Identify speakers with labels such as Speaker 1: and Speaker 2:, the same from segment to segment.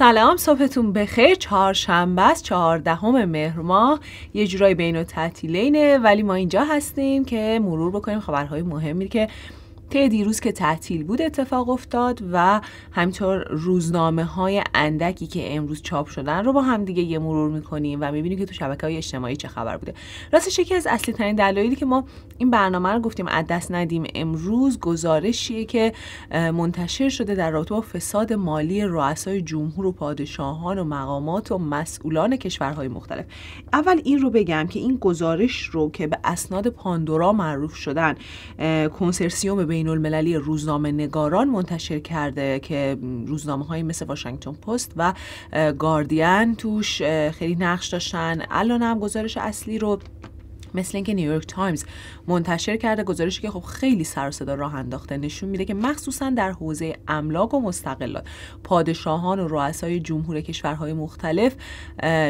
Speaker 1: سلام صبحتون بخیر چهارشنبه است چهاردهم مهر ماه یه جورای بین و تعطیلینه ولی ما اینجا هستیم که مرور بکنیم خبرهای مهمی که طی دیروز که تعطیل بود اتفاق افتاد و همینطور روزنامه های اندکی که امروز چاپ شدن رو با هم دیگه یه مرور میکنیم و میبینیم که تو شبکه های اجتماعی چه خبر بوده راستش یکی از اصلی ترین دلایلی که ما این برنامه رو گفتیم از دست ندیم امروز گزارشیه که منتشر شده در رابطه با فساد مالی رؤسای جمهور و پادشاهان و مقامات و مسئولان کشورهای مختلف اول این رو بگم که این گزارش رو که به اسناد پاندورا معروف شدن کنسرسیوم بین بین المللی روزنامه نگاران منتشر کرده که روزنامه های مثل واشنگتن پست و گاردین توش خیلی نقش داشتن الان هم گزارش اصلی رو مثل اینکه نیویورک تایمز منتشر کرده گزارشی که خب خیلی سر و صدا راه انداخته نشون میده که مخصوصا در حوزه املاک و مستقلات پادشاهان و رؤسای جمهور کشورهای مختلف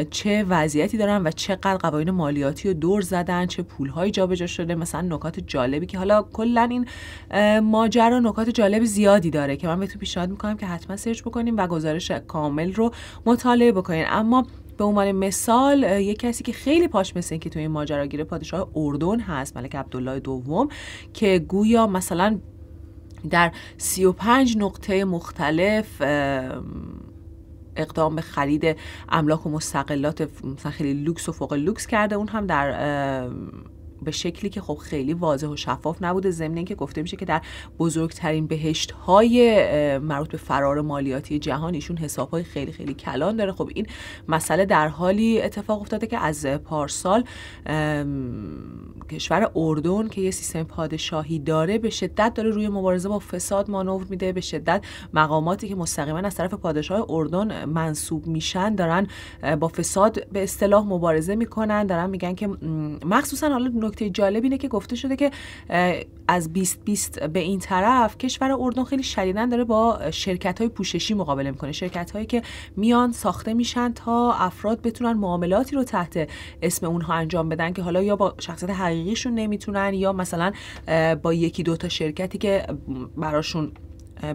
Speaker 1: چه وضعیتی دارن و چقدر قوانین مالیاتی رو دور زدن چه پولهایی جابجا شده مثلا نکات جالبی که حالا کلا این ماجرا نکات جالب زیادی داره که من بهتون پیشنهاد میکنم که حتما سرچ بکنیم و گزارش کامل رو مطالعه بکنین اما به عنوان مثال یه کسی که خیلی پاش مثل که توی این ماجرا گیره پادشاه اردن هست ملک عبدالله دوم که گویا مثلا در 35 نقطه مختلف اقدام به خرید املاک و مستقلات خیلی لوکس و فوق لوکس کرده اون هم در به شکلی که خب خیلی واضح و شفاف نبوده ضمن اینکه گفته میشه که در بزرگترین بهشت های مربوط به فرار مالیاتی جهان ایشون حساب های خیلی خیلی کلان داره خب این مسئله در حالی اتفاق افتاده که از پارسال کشور اردن که یه سیستم پادشاهی داره به شدت داره روی مبارزه با فساد مانور میده به شدت مقاماتی که مستقیما از طرف پادشاه اردن منصوب میشن دارن با فساد به اصطلاح مبارزه میکنن دارن میگن که مخصوصا حالا نکته جالب اینه که گفته شده که از 2020 به این طرف کشور اردن خیلی شدیدا داره با شرکت های پوششی مقابله میکنه شرکت هایی که میان ساخته میشن تا افراد بتونن معاملاتی رو تحت اسم اونها انجام بدن که حالا یا با شخصیت حقیقیشون نمیتونن یا مثلا با یکی دو تا شرکتی که براشون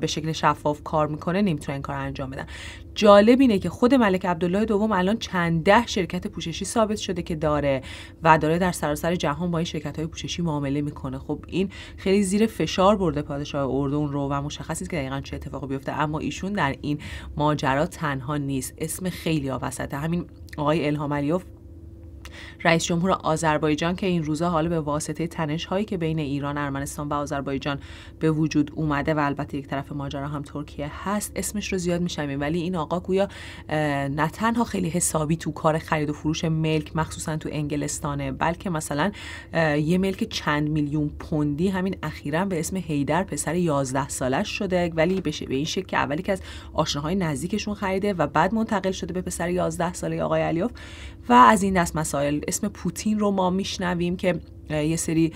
Speaker 1: به شکل شفاف کار میکنه نمیتونن این کار انجام بدن جالب اینه که خود ملک عبدالله دوم الان چند ده شرکت پوششی ثابت شده که داره و داره در سراسر جهان با این شرکت های پوششی معامله میکنه خب این خیلی زیر فشار برده پادشاه اردن رو و مشخص که دقیقا چه اتفاقی بیفته اما ایشون در این ماجرا تنها نیست اسم خیلی وسطه همین آقای الهام علیوف رئیس جمهور آذربایجان که این روزا حالا به واسطه تنش هایی که بین ایران، ارمنستان و آذربایجان به وجود اومده و البته یک طرف ماجرا هم ترکیه هست اسمش رو زیاد میشنویم ولی این آقا گویا نه تنها خیلی حسابی تو کار خرید و فروش ملک مخصوصا تو انگلستانه بلکه مثلا یه ملک چند میلیون پوندی همین اخیرا به اسم هیدر پسر 11 سالش شده ولی به این شکل که اولی که از آشناهای نزدیکشون خریده و بعد منتقل شده به پسر 11 ساله آقای علیوف و از این دست مسائل اسم پوتین رو ما میشنویم که یه سری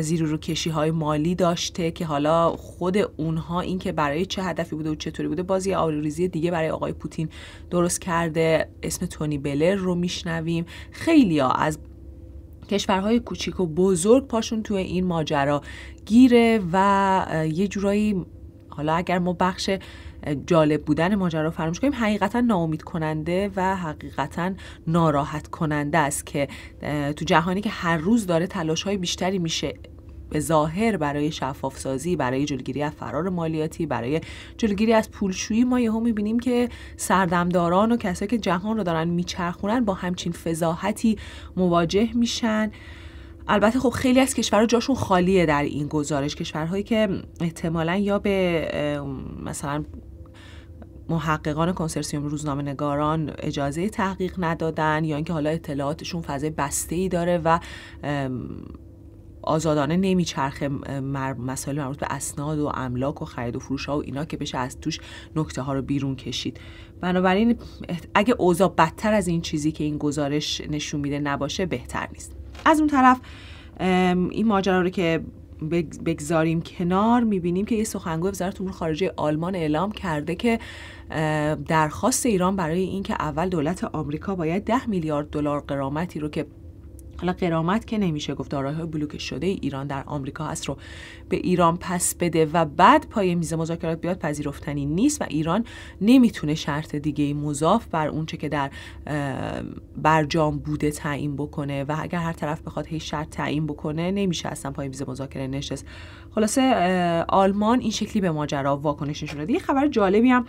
Speaker 1: زیرو رو کشی های مالی داشته که حالا خود اونها این که برای چه هدفی بوده و چطوری بوده بازی آوریزی دیگه برای آقای پوتین درست کرده اسم تونی بلر رو میشنویم خیلی ها از کشورهای کوچیک و بزرگ پاشون توی این ماجرا گیره و یه جورایی حالا اگر ما بخش جالب بودن ماجرا فراموش کنیم حقیقتا ناامید کننده و حقیقتا ناراحت کننده است که تو جهانی که هر روز داره تلاش های بیشتری میشه به ظاهر برای شفاف سازی برای جلوگیری از فرار مالیاتی برای جلوگیری از پولشویی ما یهو میبینیم که سردمداران و کسایی که جهان رو دارن میچرخونن با همچین فضاحتی مواجه میشن البته خب خیلی از کشورها جاشون خالیه در این گزارش کشورهایی که احتمالا یا به مثلا محققان کنسرسیوم روزنامه نگاران اجازه تحقیق ندادن یا اینکه حالا اطلاعاتشون فضای بسته ای داره و آزادانه نمیچرخه مسائل مربوط به اسناد و املاک و خرید و فروش ها و اینا که بشه از توش نکته ها رو بیرون کشید بنابراین اگه اوضاع بدتر از این چیزی که این گزارش نشون میده نباشه بهتر نیست از اون طرف این ماجرا رو که بگذاریم کنار میبینیم که یه سخنگوی وزارت امور خارجه آلمان اعلام کرده که درخواست ایران برای اینکه اول دولت آمریکا باید ده میلیارد دلار قرامتی رو که حالا قرامت که نمیشه گفت های بلوک شده ای ایران در آمریکا هست رو به ایران پس بده و بعد پای میز مذاکرات بیاد پذیرفتنی نیست و ایران نمیتونه شرط دیگه مضاف بر اونچه که در برجام بوده تعیین بکنه و اگر هر طرف بخواد هیچ شرط تعیین بکنه نمیشه اصلا پای میز مذاکره نشست خلاصه آلمان این شکلی به ماجرا واکنش نشون داده یه خبر جالبی هم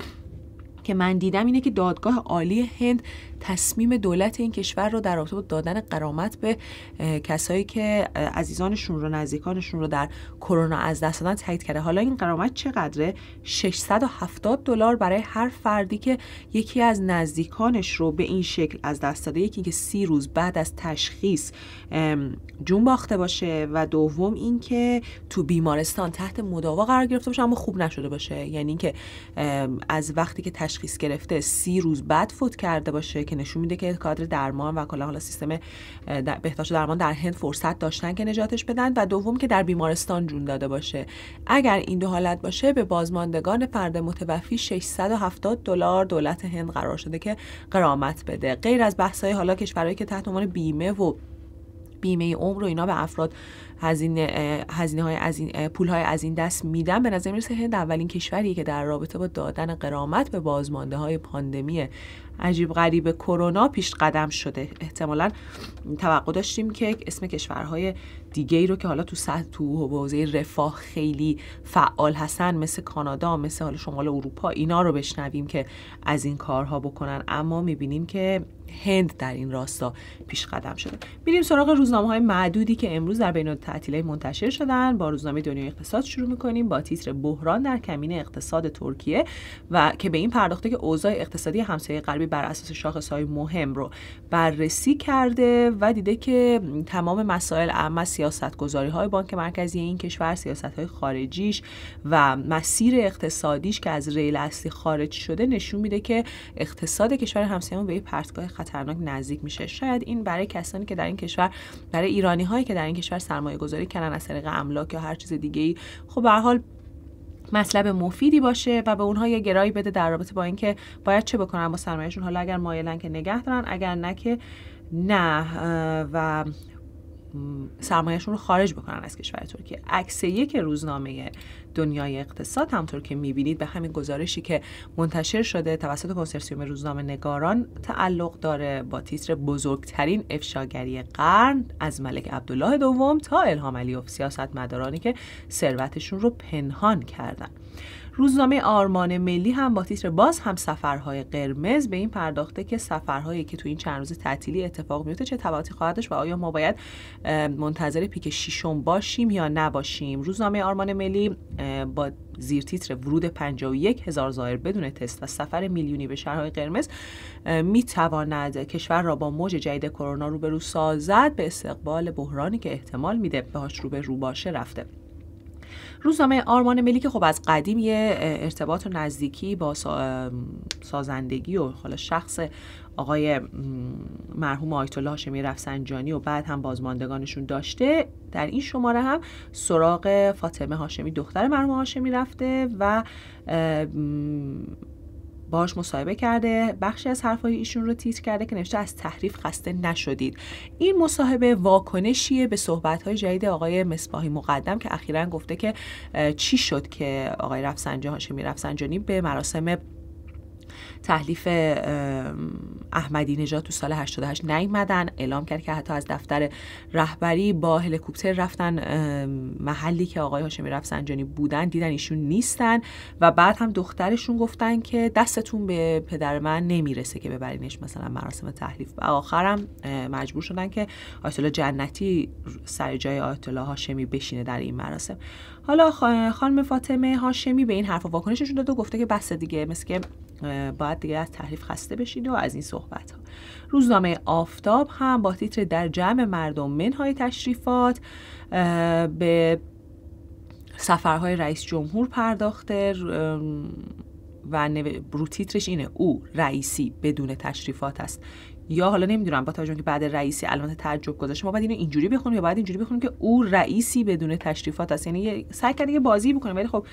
Speaker 1: که من دیدم اینه که دادگاه عالی هند تصمیم دولت این کشور رو در رابطه با دادن قرامت به کسایی که عزیزانشون رو نزدیکانشون رو در کرونا از دست دادن تایید کرده حالا این قرامت چقدره 670 دلار برای هر فردی که یکی از نزدیکانش رو به این شکل از دست داده یکی که سی روز بعد از تشخیص جون باخته باشه و دوم اینکه تو بیمارستان تحت مداوا قرار گرفته باشه اما خوب نشده باشه یعنی اینکه از وقتی که تشخیص گرفته سی روز بعد فوت کرده باشه که نشون میده که کادر درمان و کلا حالا سیستم بهداشت درمان در هند فرصت داشتن که نجاتش بدن و دوم که در بیمارستان جون داده باشه اگر این دو حالت باشه به بازماندگان فرد متوفی 670 دلار دولت هند قرار شده که قرامت بده غیر از بحث حالا کشورهایی که تحت عنوان بیمه و بیمه عمر و اینا به افراد هزینه های از این پول های از این دست میدن به نظر میرسه هند اولین کشوریه که در رابطه با دادن قرامت به بازمانده های پاندمی عجیب غریب کرونا پیش قدم شده احتمالا توقع داشتیم که اسم کشورهای دیگه ای رو که حالا تو سطح تو حوزه رفاه خیلی فعال هستن مثل کانادا مثل حالا شمال اروپا اینا رو بشنویم که از این کارها بکنن اما میبینیم که هند در این راستا پیش قدم شده میریم سراغ روزنامه های معدودی که امروز در بین تعطیله منتشر شدن با روزنامه دنیای اقتصاد شروع میکنیم با تیتر بحران در کمین اقتصاد ترکیه و که به این پرداخته که اوضاع اقتصادی همسایه غربی بر اساس شاخص های مهم رو بررسی کرده و دیده که تمام مسائل اما سیاست گذاری های بانک مرکزی این کشور سیاست های خارجیش و مسیر اقتصادیش که از ریل اصلی خارج شده نشون میده که اقتصاد کشور همسایه به پرتگاه خطرناک نزدیک میشه شاید این برای کسانی که در این کشور برای ایرانی هایی که در این کشور سرمایه گذاری کردن از طریق املاک یا هر چیز دیگه ای خب به حال مطلب مفیدی باشه و به اونها یه گرایی بده در رابطه با اینکه باید چه بکنن با سرمایهشون حالا اگر مایلن که نگه دارن اگر نه که نه و سرمایهشون رو خارج بکنن از کشور ترکیه عکس یک روزنامه دنیای اقتصاد همطور که میبینید به همین گزارشی که منتشر شده توسط کنسرسیوم روزنامه نگاران تعلق داره با تیتر بزرگترین افشاگری قرن از ملک عبدالله دوم تا الهام علیوف سیاستمدارانی که ثروتشون رو پنهان کردن روزنامه آرمان ملی هم با تیتر باز هم سفرهای قرمز به این پرداخته که سفرهایی که تو این چند روز تعطیلی اتفاق میفته چه تبعاتی خواهد داشت و آیا ما باید منتظر پیک ششم باشیم یا نباشیم روزنامه آرمان ملی با زیر تیتر ورود 51 هزار زائر بدون تست و سفر میلیونی به شهرهای قرمز میتواند کشور را با موج جدید کرونا روبرو سازد به استقبال بحرانی که احتمال میده به روبرو باشه رفته روزنامه آرمان ملی که خب از قدیم یه ارتباط و نزدیکی با سازندگی و حالا شخص آقای مرحوم آیت الله هاشمی رفسنجانی و بعد هم بازماندگانشون داشته در این شماره هم سراغ فاطمه هاشمی دختر مرحوم هاشمی رفته و باهاش مصاحبه کرده بخشی از حرفهای ایشون رو تیتر کرده که نوشته از تحریف خسته نشدید این مصاحبه واکنشیه به صحبت‌های جدید آقای مصباحی مقدم که اخیرا گفته که چی شد که آقای رفسنجانی رفسنجانی به مراسم تحلیف احمدی نژاد تو سال 88 نیومدن اعلام کرد که حتی از دفتر رهبری با هلیکوپتر رفتن محلی که آقای هاشمی رفسنجانی بودن دیدن ایشون نیستن و بعد هم دخترشون گفتن که دستتون به پدر من نمیرسه که ببرینش مثلا مراسم تحلیف و آخرم مجبور شدن که آیت جنتی سر جای آیت هاشمی بشینه در این مراسم حالا خانم فاطمه هاشمی به این حرف واکنششون داد و گفته که بس دیگه مثل که باید دیگه از تحریف خسته بشید و از این صحبت ها روزنامه آفتاب هم با تیتر در جمع مردم منهای تشریفات به سفرهای رئیس جمهور پرداخته و رو تیترش اینه او رئیسی بدون تشریفات است یا حالا نمیدونم با توجه که بعد رئیسی علامت تعجب گذاشته ما باید اینو اینجوری بخونیم یا باید اینجوری بخونیم که او رئیسی بدون تشریفات است یعنی سعی کرده یه بازی بکنه ولی خب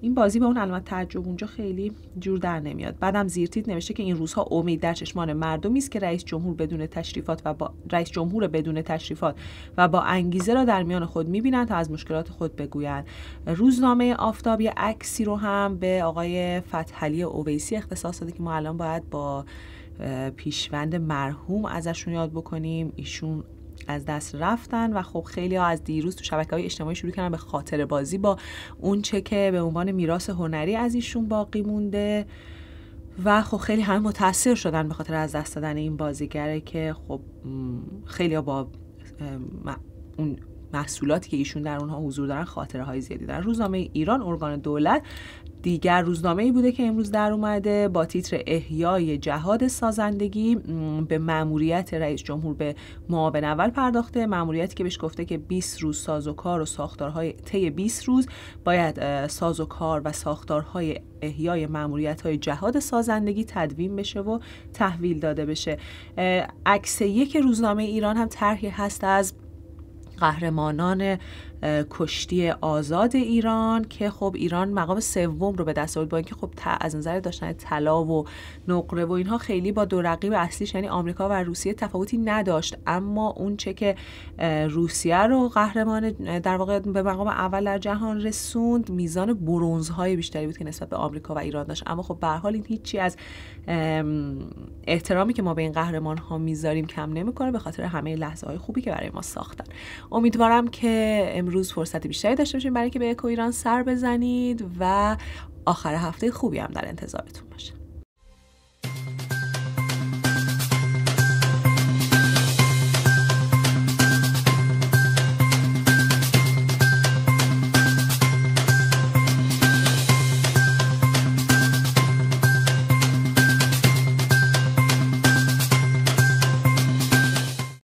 Speaker 1: این بازی به اون علامت تعجب اونجا خیلی جور در نمیاد بعدم زیرتیت نوشته که این روزها امید در چشمان مردمی است که رئیس جمهور بدون تشریفات و با رئیس جمهور بدون تشریفات و با انگیزه را در میان خود میبینند تا از مشکلات خود بگویند روزنامه آفتاب یه عکسی رو هم به آقای فتحعلی اویسی اختصاص داده که ما الان باید با پیشوند مرحوم ازشون یاد بکنیم ایشون از دست رفتن و خب خیلی ها از دیروز تو شبکه های اجتماعی شروع کردن به خاطر بازی با اون چه که به عنوان میراث هنری از ایشون باقی مونده و خب خیلی هم متاثر شدن به خاطر از دست دادن این بازیگره که خب خیلی ها با اون محصولاتی که ایشون در اونها حضور دارن خاطره های زیادی دارن روزنامه ایران ارگان دولت دیگر روزنامه ای بوده که امروز در اومده با تیتر احیای جهاد سازندگی به ماموریت رئیس جمهور به معاون اول پرداخته ماموریتی که بهش گفته که 20 روز ساز و کار و ساختارهای طی 20 روز باید ساز و کار و ساختارهای احیای معموریت های جهاد سازندگی تدوین بشه و تحویل داده بشه عکس یک روزنامه ایران هم طرحی هست از قهرمانان کشتی آزاد ایران که خب ایران مقام سوم رو به دست آورد با اینکه خب از نظر داشتن طلا و نقره و اینها خیلی با دو رقیب اصلیش یعنی آمریکا و روسیه تفاوتی نداشت اما اون چه که روسیه رو قهرمان در واقع به مقام اول در جهان رسوند میزان برونزهای بیشتری بود که نسبت به آمریکا و ایران داشت اما خب به حال این هیچی از احترامی که ما به این قهرمان ها میذاریم کم نمیکنه به خاطر همه لحظه های خوبی که برای ما ساختن امیدوارم که روز فرصت بیشتری داشته باشین برای که به اکو ایران سر بزنید و آخر هفته خوبی هم در انتظارتون باشه